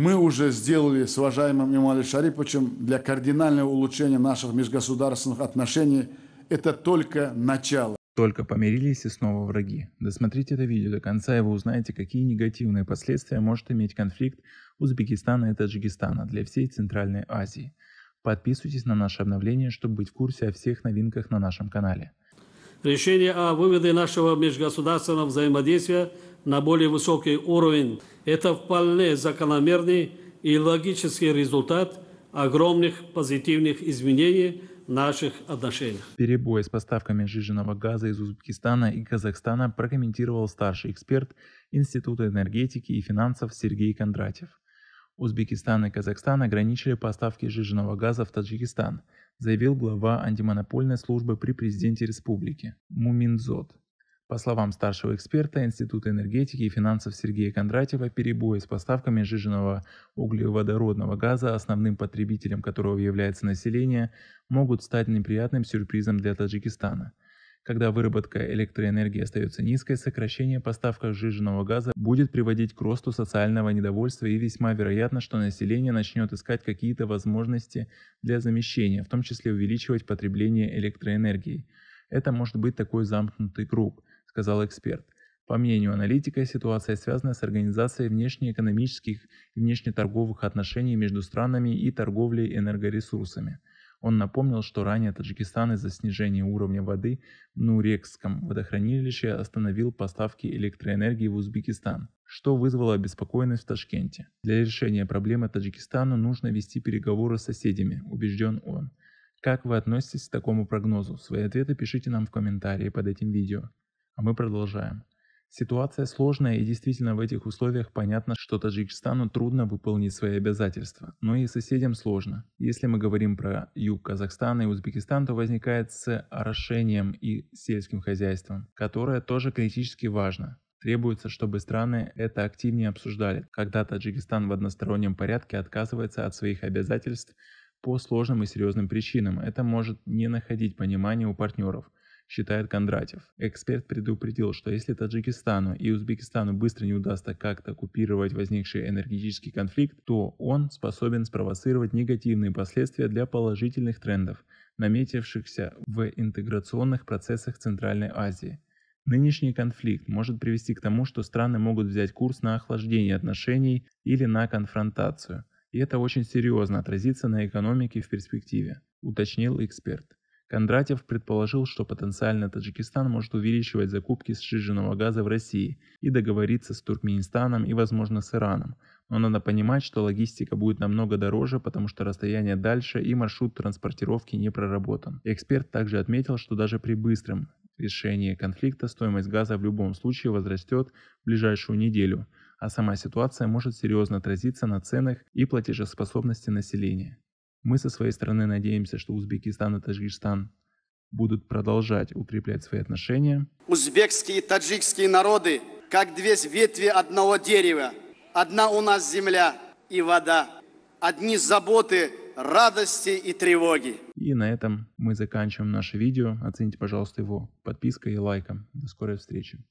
Мы уже сделали с уважаемым Имали Шариповичем для кардинального улучшения наших межгосударственных отношений это только начало. Только помирились и снова враги. Досмотрите это видео до конца, и вы узнаете, какие негативные последствия может иметь конфликт Узбекистана и Таджикистана для всей Центральной Азии. Подписывайтесь на наше обновление, чтобы быть в курсе о всех новинках на нашем канале. Решение о выводе нашего межгосударственного взаимодействия на более высокий уровень. Это вполне закономерный и логический результат огромных позитивных изменений наших отношениях. Перебой с поставками сжиженного газа из Узбекистана и Казахстана прокомментировал старший эксперт Института энергетики и финансов Сергей Кондратьев. Узбекистан и Казахстан ограничили поставки сжиженного газа в Таджикистан, заявил глава антимонопольной службы при президенте республики Муминзот. По словам старшего эксперта Института энергетики и финансов Сергея Кондратьева, перебои с поставками жиженного углеводородного газа, основным потребителем которого является население, могут стать неприятным сюрпризом для Таджикистана. Когда выработка электроэнергии остается низкой, сокращение поставок жиженного газа будет приводить к росту социального недовольства и весьма вероятно, что население начнет искать какие-то возможности для замещения, в том числе увеличивать потребление электроэнергии – это может быть такой замкнутый круг, сказал эксперт. По мнению аналитика, ситуация связана с организацией внешнеэкономических и внешнеторговых отношений между странами и торговлей энергоресурсами. Он напомнил, что ранее Таджикистан из-за снижения уровня воды в Нурекском водохранилище остановил поставки электроэнергии в Узбекистан, что вызвало обеспокоенность в Ташкенте. Для решения проблемы Таджикистану нужно вести переговоры с соседями, убежден он. Как вы относитесь к такому прогнозу? Свои ответы пишите нам в комментарии под этим видео. А мы продолжаем. Ситуация сложная и действительно в этих условиях понятно, что Таджикистану трудно выполнить свои обязательства, но и соседям сложно. Если мы говорим про юг Казахстана и Узбекистан, то возникает с орошением и сельским хозяйством, которое тоже критически важно. Требуется, чтобы страны это активнее обсуждали, когда Таджикистан в одностороннем порядке отказывается от своих обязательств по сложным и серьезным причинам. Это может не находить понимания у партнеров, считает Кондратьев. Эксперт предупредил, что если Таджикистану и Узбекистану быстро не удастся как-то купировать возникший энергетический конфликт, то он способен спровоцировать негативные последствия для положительных трендов, наметившихся в интеграционных процессах Центральной Азии. Нынешний конфликт может привести к тому, что страны могут взять курс на охлаждение отношений или на конфронтацию – и это очень серьезно отразится на экономике в перспективе, уточнил эксперт. Кондратьев предположил, что потенциально Таджикистан может увеличивать закупки сжиженного газа в России и договориться с Туркменистаном и, возможно, с Ираном. Но надо понимать, что логистика будет намного дороже, потому что расстояние дальше и маршрут транспортировки не проработан. Эксперт также отметил, что даже при быстром решении конфликта стоимость газа в любом случае возрастет в ближайшую неделю – а сама ситуация может серьезно отразиться на ценах и платежеспособности населения. Мы со своей стороны надеемся, что Узбекистан и Таджикистан будут продолжать укреплять свои отношения. Узбекские и таджикские народы, как две ветви одного дерева. Одна у нас земля и вода. Одни заботы, радости и тревоги. И на этом мы заканчиваем наше видео. Оцените, пожалуйста, его подпиской и лайком. До скорой встречи.